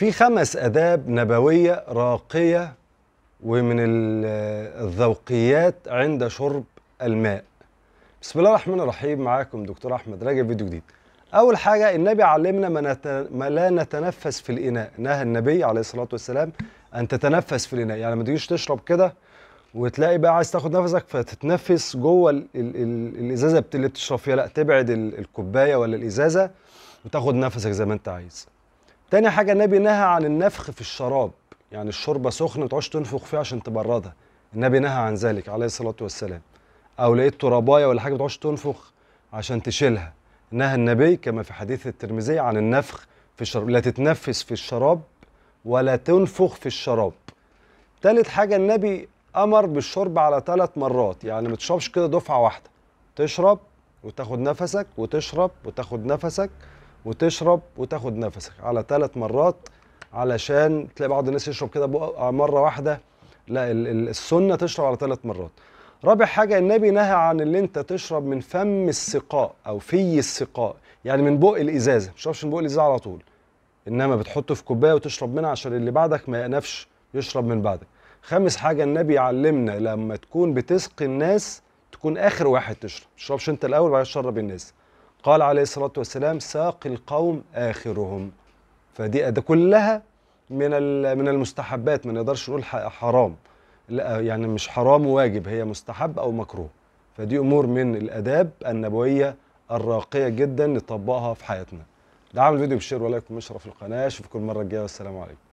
في خمس آداب نبوية راقية ومن الذوقيات عند شرب الماء بسم الله الرحمن الرحيم معاكم دكتور أحمد رجب فيديو جديد أول حاجة النبي علمنا ما, نت... ما لا نتنفس في الإناء نهى النبي عليه الصلاة والسلام أن تتنفس في الإناء يعني ما تجيش تشرب كده وتلاقي بقى عايز تاخد نفسك فتتنفس جوه ال... ال... ال... الإزازة اللي بتشرب فيها لا تبعد ال... الكوباية ولا الإزازة وتاخد نفسك زي ما أنت عايز تاني حاجه النبي نهى عن النفخ في الشراب يعني الشوربه سخنه ما تقعدش تنفخ فيها عشان تبردها النبي نهى عن ذلك عليه الصلاه والسلام او لقيت ترابايا ولا حاجه ما تقعدش تنفخ عشان تشيلها نهى النبي كما في حديث الترمذي عن النفخ في الشراب لا تتنفس في الشراب ولا تنفخ في الشراب تالت حاجه النبي امر بالشرب على ثلاث مرات يعني ما تشربش كده دفعه واحده تشرب وتاخد نفسك وتشرب وتاخد نفسك وتشرب وتاخد نفسك على ثلاث مرات علشان تلاقي بعض الناس يشرب كده مره واحده لا السنه تشرب على ثلاث مرات رابع حاجه النبي نهى عن اللي انت تشرب من فم السقاء او في السقاء يعني من بق الازازه ما تشربش من بق الازازه على طول انما بتحطه في كوبايه وتشرب منها عشان اللي بعدك ما يأنفش يشرب من بعدك خامس حاجه النبي علمنا لما تكون بتسقي الناس تكون اخر واحد تشرب ما تشربش انت الاول وبعدين تشرب الناس قال عليه الصلاة والسلام ساق القوم آخرهم فدي ده كلها من من المستحبات ما نقدرش نقول حرام لا يعني مش حرام وواجب هي مستحب أو مكروه فدي أمور من الآداب النبوية الراقية جدا نطبقها في حياتنا ده الفيديو فيديو بالشير ولايك ومشرف القناة أشوفكم المرة الجاية والسلام عليكم